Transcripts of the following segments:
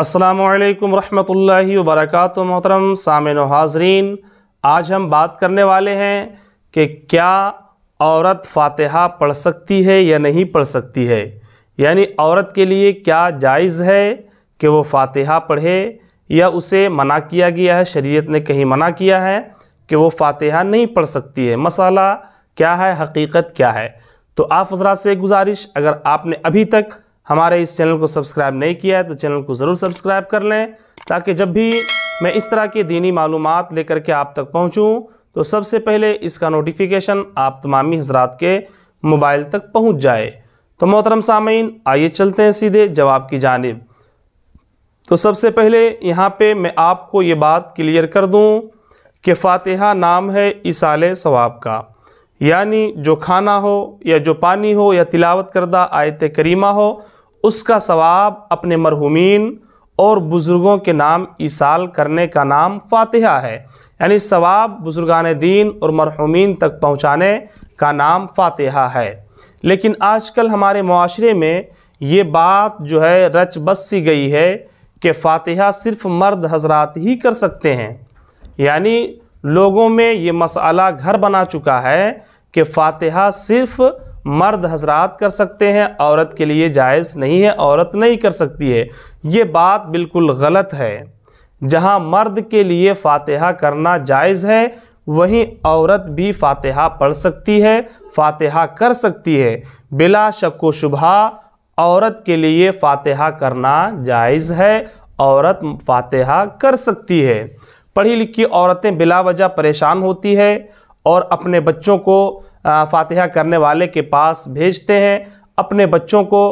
असलकम वरहल वर्क मोहतरम सामिन हाजरीन आज हम बात करने वाले हैं कि क्या औरत फ़ातहा पढ़ सकती है या नहीं पढ़ सकती है यानी औरत के लिए क्या जायज़ है कि वो फातहा पढ़े या उसे मना किया गया है शरीयत ने कहीं मना किया है कि वो फातहा नहीं पढ़ सकती है मसाला क्या है हकीकत क्या है तो आप हजरा से गुजारिश अगर आपने अभी तक हमारे इस चैनल को सब्सक्राइब नहीं किया है तो चैनल को ज़रूर सब्सक्राइब कर लें ताकि जब भी मैं इस तरह की दीनी मालूम लेकर के आप तक पहुँचूँ तो सबसे पहले इसका नोटिफिकेशन आप तमामी हजरात के मोबाइल तक पहुँच जाए तो मोहतरम सामीन आइए चलते हैं सीधे जवाब की जानब तो सबसे पहले यहाँ पे मैं आपको ये बात क्लियर कर दूँ कि फातिहा नाम है इस सवाब का यानी जो खाना हो या जो पानी हो या तिलावत करदा आयत करीमा हो उसका सवाब अपने मरहूमिन और बुज़ुर्गों के नाम ईसाल करने का नाम फातिहा है यानी सवाब बुज़ुर्गान दीन और मरहूमिन तक पहुँचाने का नाम फातिहा है लेकिन आजकल हमारे माशरे में ये बात जो है रच बस सी गई है कि फातिहा सिर्फ मर्द हजरात ही कर सकते हैं यानी लोगों में ये मसाला घर बना चुका है कि फातिहा सिर्फ़ मर्द हजरात कर सकते हैं औरत के लिए जायज़ नहीं है औरत नहीं कर सकती है ये बात बिल्कुल गलत है जहाँ मर्द के लिए फातिहा करना जायज़ है वहीं औरत भी फातिहा पढ़ सकती है फातिहा कर सकती है बिला शक व शुबा औरत के लिए फातिहा करना जायज़ है औरत फातिहा कर सकती है पढ़ी लिखी औरतें बिला वजह परेशान होती है और अपने बच्चों को फातिहा करने वाले के पास भेजते हैं अपने बच्चों को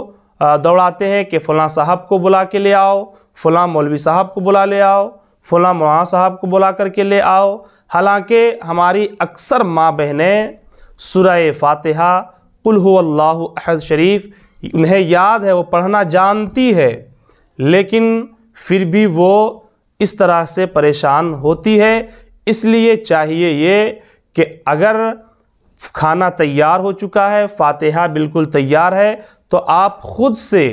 दौड़ाते हैं कि फ़लाँ साहब को बुला के ले आओ फ़लाँ मौलवी साहब को बुला ले आओ फ़लाँ मौलाना साहब को बुला कर के ले आओ हालांकि हमारी अक्सर माँ बहनें सुरह फातिहा कुल्हल्लाह अहद शरीफ उन्हें याद है वो पढ़ना जानती है लेकिन फिर भी वो इस तरह से परेशान होती है इसलिए चाहिए ये कि अगर खाना तैयार हो चुका है फातिहा बिल्कुल तैयार है तो आप ख़ुद से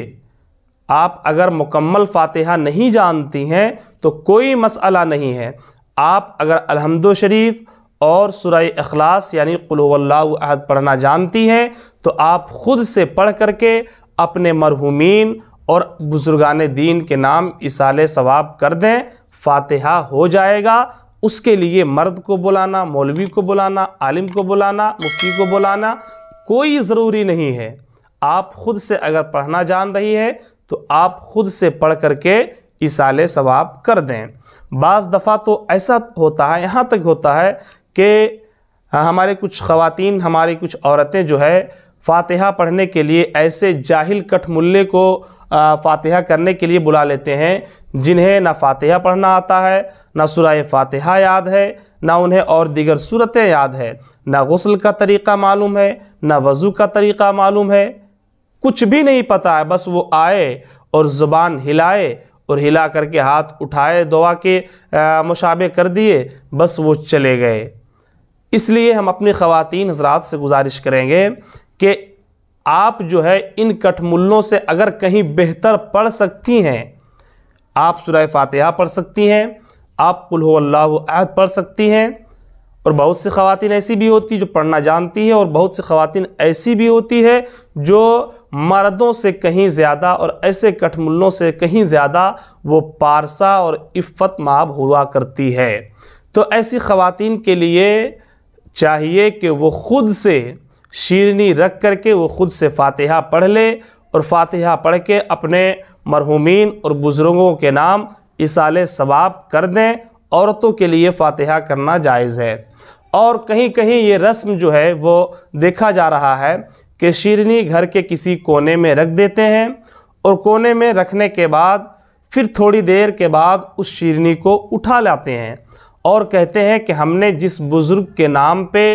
आप अगर मुकम्मल फातिहा नहीं जानती हैं तो कोई मसला नहीं है आप अगर अलहमदो शरीफ और सुरह अखलास यानी कुल्लाहद पढ़ना जानती हैं तो आप ख़ुद से पढ़ करके अपने मरहूमिन और बुज़ुर्गान दीन के नाम इसाले सवाब कर दें फातिहा हो जाएगा उसके लिए मर्द को बुलाना मौलवी को बुलाना आलिम को बुलाना मुफ्ती को बुलाना कोई ज़रूरी नहीं है आप खुद से अगर पढ़ना जान रही है तो आप खुद से पढ़ करके इसाले सवाब कर दें बाज़ दफ़ा तो ऐसा होता है यहाँ तक होता है कि हमारे कुछ ख़वातीन हमारी कुछ औरतें जो है फातिहा पढ़ने के लिए ऐसे जाहिल कठमुल्ले को फातिहा करने के लिए बुला लेते हैं जिन्हें ना फातिहा पढ़ना आता है ना सुरह फातिहा याद है ना उन्हें और दीगर सूरतें याद है ना गसल का तरीक़ा मालूम है ना वज़ू का तरीक़ा मालूम है कुछ भी नहीं पता है बस वो आए और ज़ुबान हिलाए और हिला करके हाथ उठाए दुआ के मुशाबे कर दिए बस वो चले गए इसलिए हम अपनी ख़वातीन हजरात से गुजारिश करेंगे कि आप जो है इन कठमुल्लों से अगर कहीं बेहतर पढ़ सकती हैं आप सुरह फातहा पढ़ सकती हैं आप कुल्हल्लाहद पढ़ सकती हैं और बहुत सी खातन ऐसी भी होती जो पढ़ना जानती हैं और बहुत सी खातन ऐसी भी होती है जो मर्दों से कहीं ज़्यादा और ऐसे कठमुल्लों से कहीं ज़्यादा वो पारसा और इफ़त माब हुआ करती है तो ऐसी खातन के लिए चाहिए कि वो ख़ुद से शीरनी रख करके वो ख़ुद से फातिहा पढ़ ले और फातिहा पढ़ के अपने मरहूमिन और बुज़ुर्गों के नाम इसाले सवाब कर दें औरतों के लिए फातिहा करना जायज़ है और कहीं कहीं ये रस्म जो है वो देखा जा रहा है कि शीरनी घर के किसी कोने में रख देते हैं और कोने में रखने के बाद फिर थोड़ी देर के बाद उस शीरनी को उठा लाते हैं और कहते हैं कि हमने जिस बुज़ुर्ग के नाम पे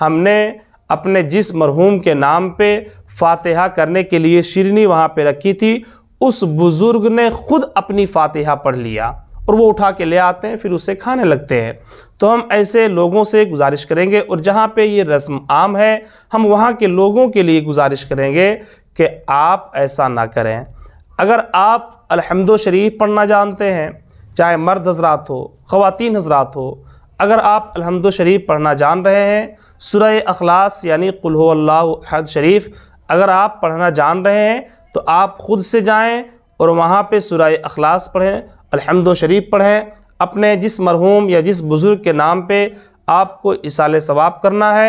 हमने अपने जिस मरहूम के नाम पे फातिहा करने के लिए शिरनी वहाँ पे रखी थी उस बुज़ुर्ग ने खुद अपनी फातिहा पढ़ लिया और वो उठा के ले आते हैं फिर उसे खाने लगते हैं तो हम ऐसे लोगों से गुजारिश करेंगे और जहाँ पे ये रस्म आम है हम वहाँ के लोगों के लिए गुजारिश करेंगे कि आप ऐसा ना करें अगर आप अलहमद शरीफ पढ़ना जानते हैं चाहे मर्द हजरात हो ख़वान हजरात हो अगर आप अलहमद शरीफ पढ़ना जान रहे हैं सुरह अखलास यानी कुल्हद शरीफ अगर आप पढ़ना जान रहे हैं तो आप ख़ुद से जाएं और वहाँ पे सुरह अखलास पढ़ें अलहमद शरीफ पढ़ें अपने जिस मरहूम या जिस बुज़ुर्ग के नाम पे आपको इसाल सवाब करना है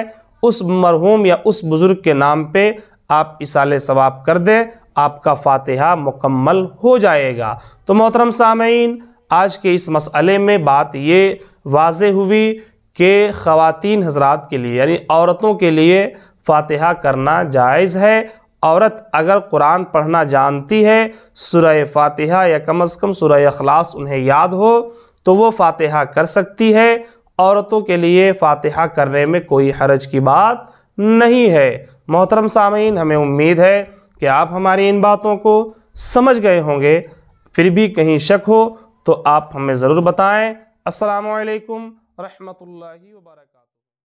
उस मरहूम या उस बुज़ुर्ग के नाम पे आप इसाल सवाब कर दें आपका फातिहा मुकम्मल हो जाएगा तो मोहतरम सामीन आज के इस मसले में बात ये वाज हुई कि ख़वातीन हजरात के लिए यानी औरतों के लिए फातिहा करना जायज़ है औरत अगर कुरान पढ़ना जानती है सुरह फातिहा या कम अज़ कम सुरह अखलास उन्हें याद हो तो वो फातिहा कर सकती है औरतों के लिए फातिहा करने में कोई हरज की बात नहीं है मोहतरम सामीन हमें उम्मीद है कि आप हमारी इन बातों को समझ गए होंगे फिर भी कहीं शक हो तो आप हमें ज़रूर बताएँ असलकम رحمة الله وبركاته